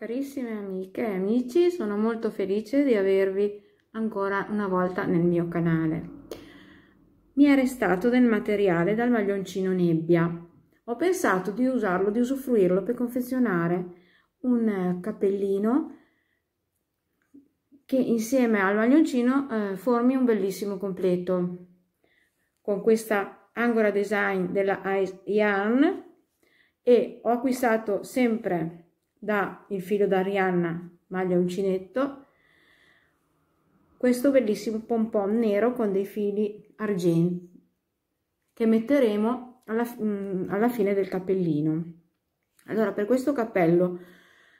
Carissime amiche e amici, sono molto felice di avervi ancora una volta nel mio canale. Mi è restato del materiale dal maglioncino nebbia. Ho pensato di usarlo, di usufruirlo per confezionare un eh, cappellino che insieme al maglioncino eh, formi un bellissimo completo. Con questa Angora Design della Ice Yarn e ho acquistato sempre da il filo d'Arianna maglia uncinetto questo bellissimo pompon nero con dei fili argenti che metteremo alla, mm, alla fine del cappellino allora per questo cappello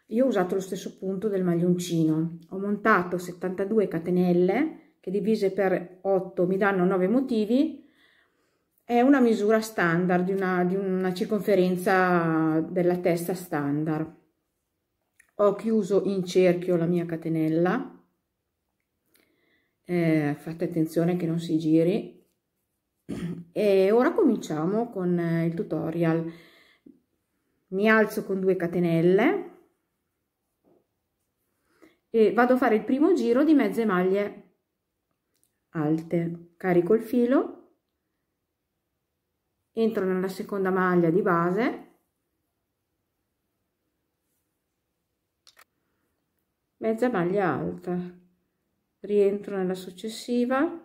io ho usato lo stesso punto del maglioncino ho montato 72 catenelle che divise per 8 mi danno 9 motivi è una misura standard di una, di una circonferenza della testa standard ho chiuso in cerchio la mia catenella eh, fate attenzione che non si giri e ora cominciamo con eh, il tutorial mi alzo con due catenelle e vado a fare il primo giro di mezze maglie alte carico il filo entro nella seconda maglia di base mezza maglia alta rientro nella successiva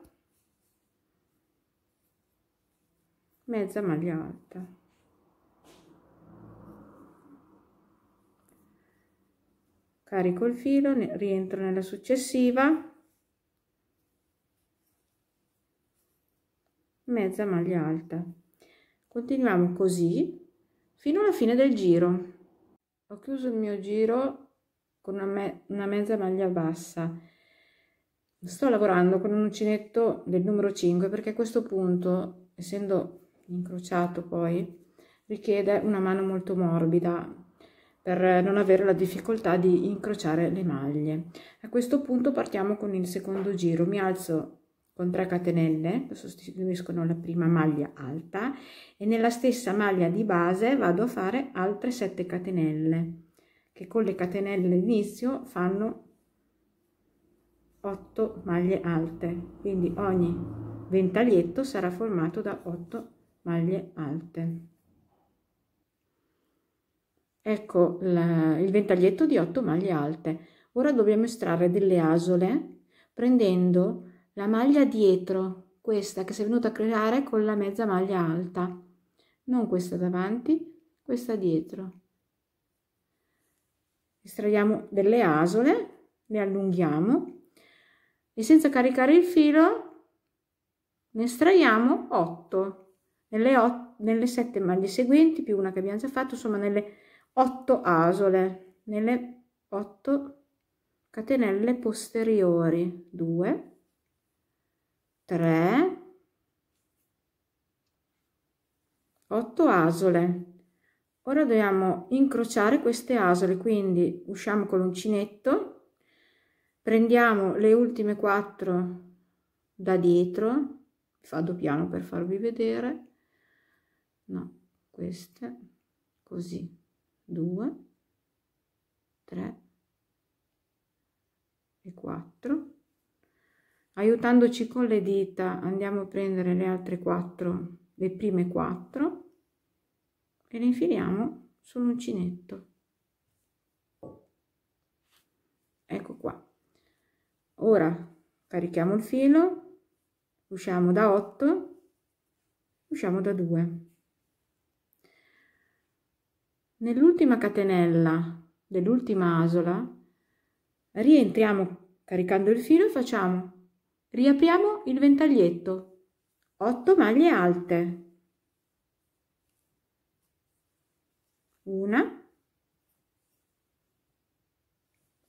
mezza maglia alta carico il filo rientro nella successiva mezza maglia alta continuiamo così fino alla fine del giro ho chiuso il mio giro con una, me una mezza maglia bassa. Sto lavorando con un uncinetto del numero 5 perché questo punto, essendo incrociato poi, richiede una mano molto morbida per non avere la difficoltà di incrociare le maglie. A questo punto partiamo con il secondo giro. Mi alzo con 3 catenelle che sostituiscono la prima maglia alta e nella stessa maglia di base vado a fare altre 7 catenelle che con le catenelle all'inizio fanno 8 maglie alte quindi ogni ventaglietto sarà formato da 8 maglie alte ecco la, il ventaglietto di 8 maglie alte ora dobbiamo estrarre delle asole prendendo la maglia dietro questa che si è venuta a creare con la mezza maglia alta non questa davanti questa dietro estraiamo delle asole le allunghiamo e senza caricare il filo ne estraiamo 8 nelle, 8, nelle 7 maglie seguenti più una che abbiamo già fatto insomma nelle 8 asole nelle 8 catenelle posteriori 2 3 8 asole Ora dobbiamo incrociare queste asole, quindi usciamo con l'uncinetto, prendiamo le ultime quattro da dietro, vado piano per farvi vedere, no, queste, così, 2, 3 e 4. Aiutandoci con le dita andiamo a prendere le altre 4, le prime 4 e le infiliamo sull'uncinetto ecco qua ora carichiamo il filo usciamo da 8 usciamo da 2 nell'ultima catenella dell'ultima asola rientriamo caricando il filo e facciamo riapriamo il ventaglietto 8 maglie alte una,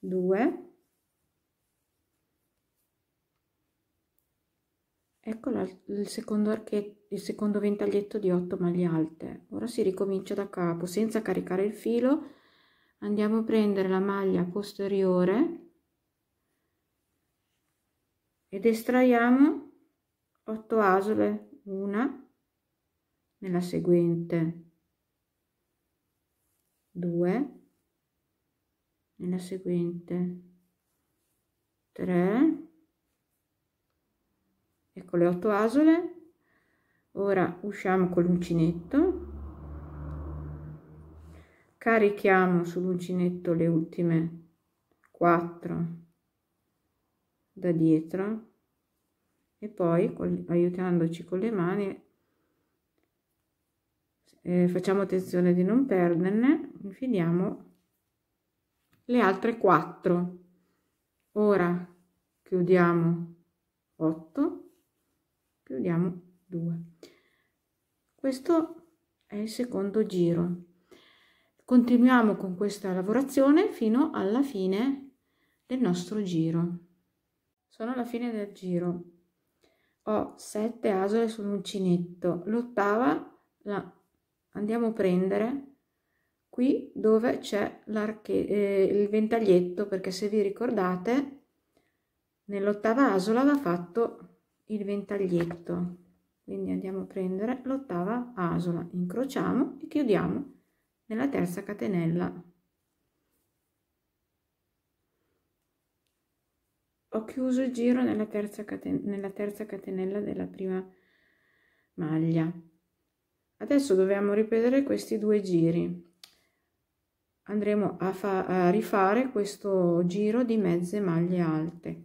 due, Eccola il secondo, il secondo ventaglietto di 8 maglie alte. Ora si ricomincia da capo senza caricare il filo. Andiamo a prendere la maglia posteriore ed estraiamo 8 asole, una nella seguente 2 nella seguente 3 ecco le 8 asole ora usciamo con l'uncinetto carichiamo sull'uncinetto le ultime 4 da dietro e poi aiutandoci con le mani eh, facciamo attenzione di non perderne infiliamo le altre 4 ora chiudiamo 8 chiudiamo 2 questo è il secondo giro continuiamo con questa lavorazione fino alla fine del nostro giro sono alla fine del giro ho 7 asole sull'uncinetto l'ottava la andiamo a prendere qui dove c'è eh, il ventaglietto perché se vi ricordate nell'ottava asola va fatto il ventaglietto quindi andiamo a prendere l'ottava asola incrociamo e chiudiamo nella terza catenella ho chiuso il giro nella terza, caten nella terza catenella della prima maglia adesso dobbiamo ripetere questi due giri andremo a, a rifare questo giro di mezze maglie alte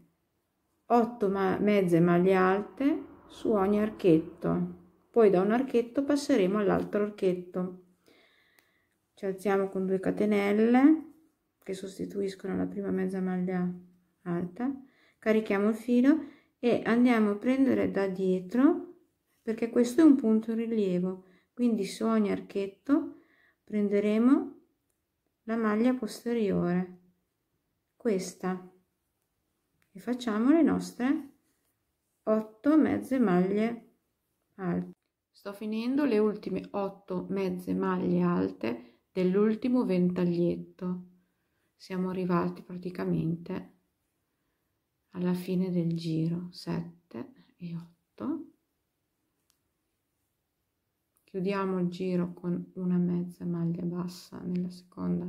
8 ma mezze maglie alte su ogni archetto poi da un archetto passeremo all'altro archetto ci alziamo con due catenelle che sostituiscono la prima mezza maglia alta carichiamo il filo e andiamo a prendere da dietro perché questo è un punto in rilievo quindi su ogni archetto prenderemo la maglia posteriore questa e facciamo le nostre 8 mezze maglie alte sto finendo le ultime 8 mezze maglie alte dell'ultimo ventaglietto siamo arrivati praticamente alla fine del giro 7 e 8 chiudiamo il giro con una mezza maglia bassa nella seconda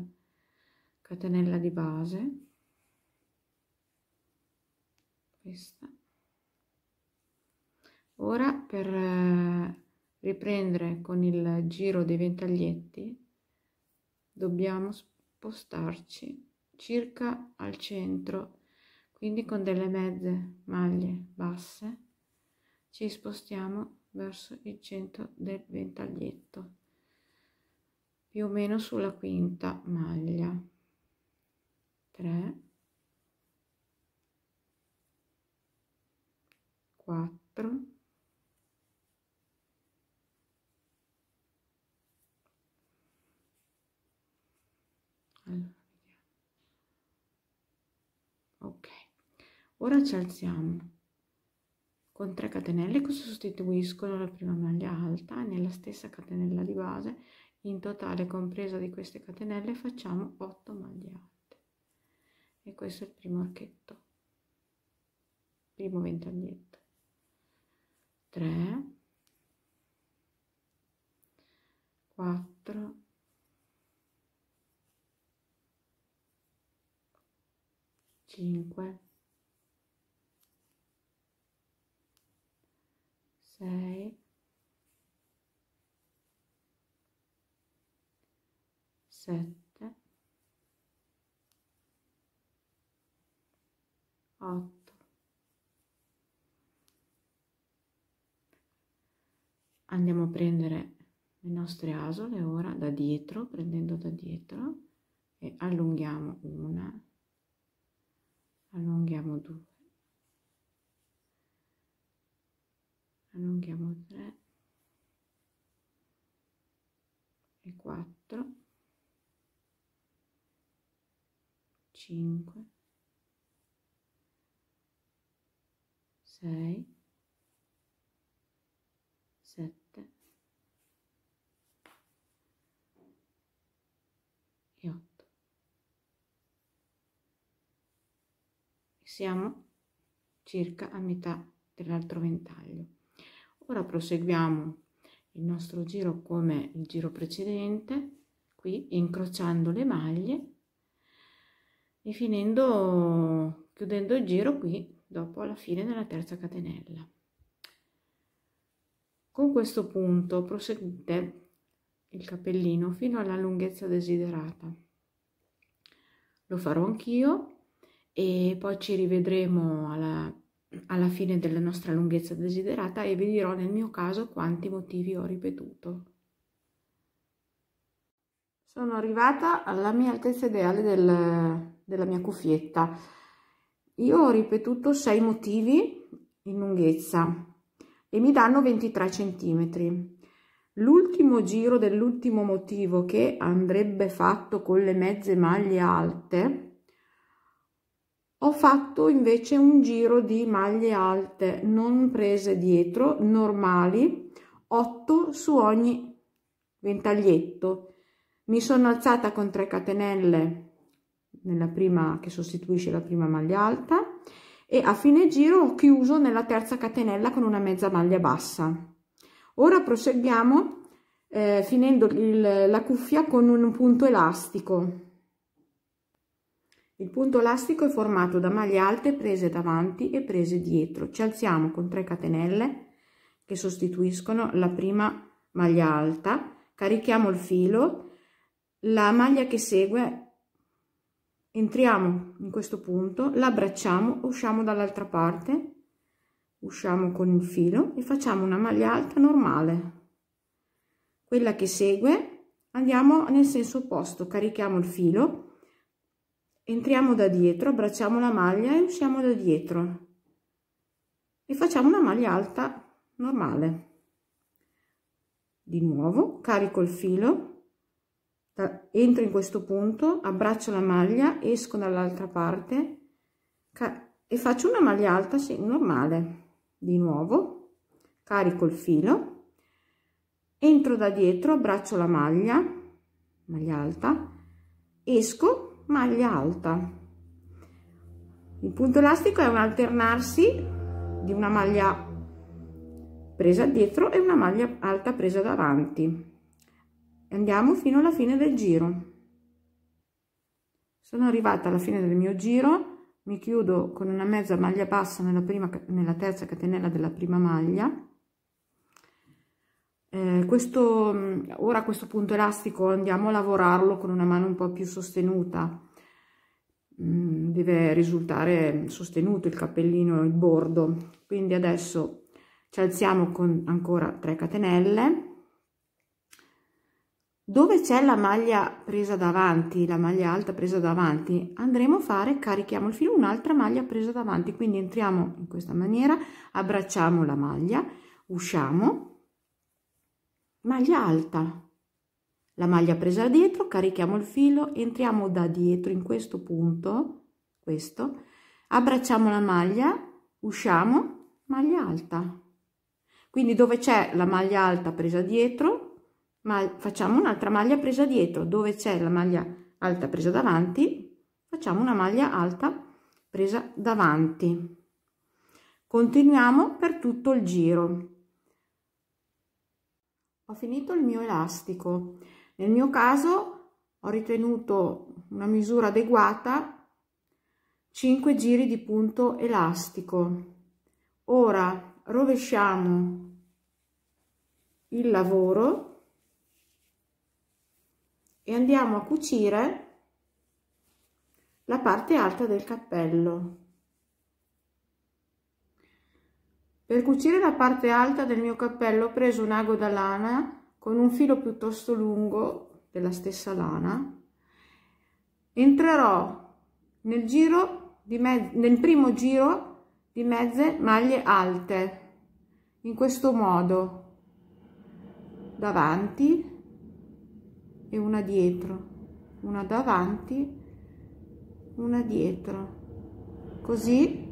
catenella di base questa ora per eh, riprendere con il giro dei ventaglietti dobbiamo spostarci circa al centro quindi con delle mezze maglie basse ci spostiamo verso il centro del ventaglietto più o meno sulla quinta maglia 3 4 allora, ok ora ci alziamo con 3 catenelle che sostituiscono la prima maglia alta nella stessa catenella di base in totale compresa di queste catenelle facciamo 8 maglie alte e questo è il primo archetto primo ventaglietto 3 4 5 6 7 8 andiamo a prendere le nostre asole ora da dietro prendendo da dietro e allunghiamo una allunghiamo due allunghiamo 3 e 4 5 6 7 e 8 siamo circa a metà dell'altro ventaglio ora proseguiamo il nostro giro come il giro precedente qui incrociando le maglie e finendo chiudendo il giro qui dopo alla fine della terza catenella con questo punto proseguite il cappellino fino alla lunghezza desiderata lo farò anch'io e poi ci rivedremo alla alla fine della nostra lunghezza desiderata e vi dirò nel mio caso quanti motivi ho ripetuto. Sono arrivata alla mia altezza ideale del, della mia cuffietta. Io ho ripetuto 6 motivi in lunghezza e mi danno 23 centimetri. L'ultimo giro dell'ultimo motivo che andrebbe fatto con le mezze maglie alte ho fatto invece un giro di maglie alte non prese dietro normali 8 su ogni ventaglietto mi sono alzata con 3 catenelle nella prima che sostituisce la prima maglia alta e a fine giro ho chiuso nella terza catenella con una mezza maglia bassa ora proseguiamo eh, finendo il, la cuffia con un punto elastico il punto elastico è formato da maglie alte prese davanti e prese dietro. Ci alziamo con 3 catenelle che sostituiscono la prima maglia alta, carichiamo il filo, la maglia che segue entriamo in questo punto, l'abbracciamo, usciamo dall'altra parte, usciamo con il filo e facciamo una maglia alta normale. Quella che segue andiamo nel senso opposto, carichiamo il filo, entriamo da dietro abbracciamo la maglia e usciamo da dietro e facciamo una maglia alta normale di nuovo carico il filo entro in questo punto abbraccio la maglia esco dall'altra parte e faccio una maglia alta sì, normale di nuovo carico il filo entro da dietro abbraccio la maglia maglia alta esco maglia alta il punto elastico è un alternarsi di una maglia presa dietro e una maglia alta presa davanti andiamo fino alla fine del giro sono arrivata alla fine del mio giro mi chiudo con una mezza maglia bassa nella, prima, nella terza catenella della prima maglia eh, questo, mm, ora questo punto elastico andiamo a lavorarlo con una mano un po' più sostenuta, mm, deve risultare sostenuto il cappellino, il bordo, quindi adesso ci alziamo con ancora 3 catenelle, dove c'è la maglia presa davanti, la maglia alta presa davanti, andremo a fare, carichiamo il filo, un'altra maglia presa davanti, quindi entriamo in questa maniera, abbracciamo la maglia, usciamo, maglia alta la maglia presa dietro carichiamo il filo entriamo da dietro in questo punto questo abbracciamo la maglia usciamo maglia alta quindi dove c'è la maglia alta presa dietro ma facciamo un'altra maglia presa dietro dove c'è la maglia alta presa davanti facciamo una maglia alta presa davanti continuiamo per tutto il giro ho finito il mio elastico nel mio caso ho ritenuto una misura adeguata 5 giri di punto elastico ora rovesciamo il lavoro e andiamo a cucire la parte alta del cappello Per cucire la parte alta del mio cappello ho preso un ago da lana con un filo piuttosto lungo della stessa lana. Entrerò nel, giro di nel primo giro di mezze maglie alte, in questo modo, davanti e una dietro, una davanti, una dietro, così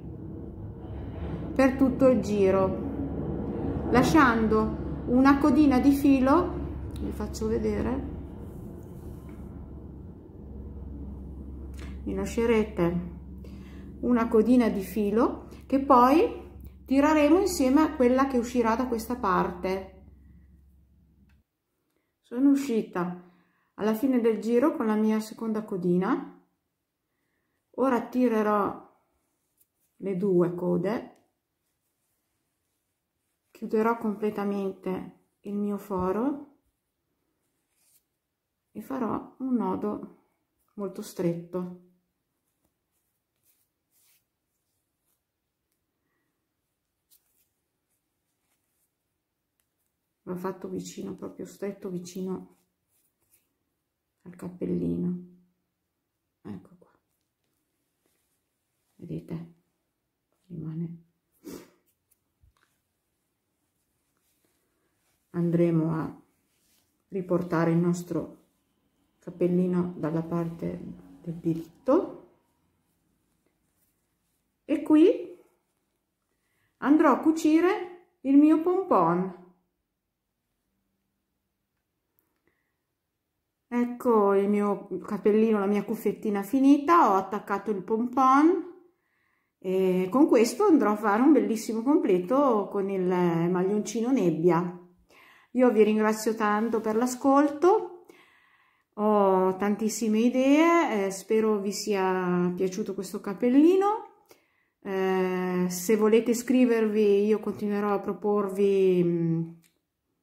per tutto il giro lasciando una codina di filo vi faccio vedere mi lascerete una codina di filo che poi tireremo insieme a quella che uscirà da questa parte sono uscita alla fine del giro con la mia seconda codina ora tirerò le due code chiuderò completamente il mio foro e farò un nodo molto stretto l'ho fatto vicino proprio stretto vicino al cappellino ecco qua vedete rimane andremo a riportare il nostro cappellino dalla parte del diritto e qui andrò a cucire il mio pompon ecco il mio cappellino la mia cuffettina finita ho attaccato il pompon e con questo andrò a fare un bellissimo completo con il maglioncino nebbia io vi ringrazio tanto per l'ascolto, ho tantissime idee, eh, spero vi sia piaciuto questo capellino. Eh, se volete iscrivervi io continuerò a proporvi mh, mm,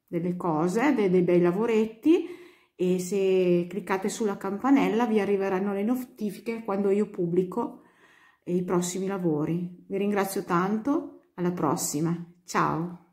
delle cose, dei, dei bei lavoretti e se cliccate sulla campanella vi arriveranno le notifiche quando io pubblico i prossimi lavori. Vi ringrazio tanto, alla prossima, ciao!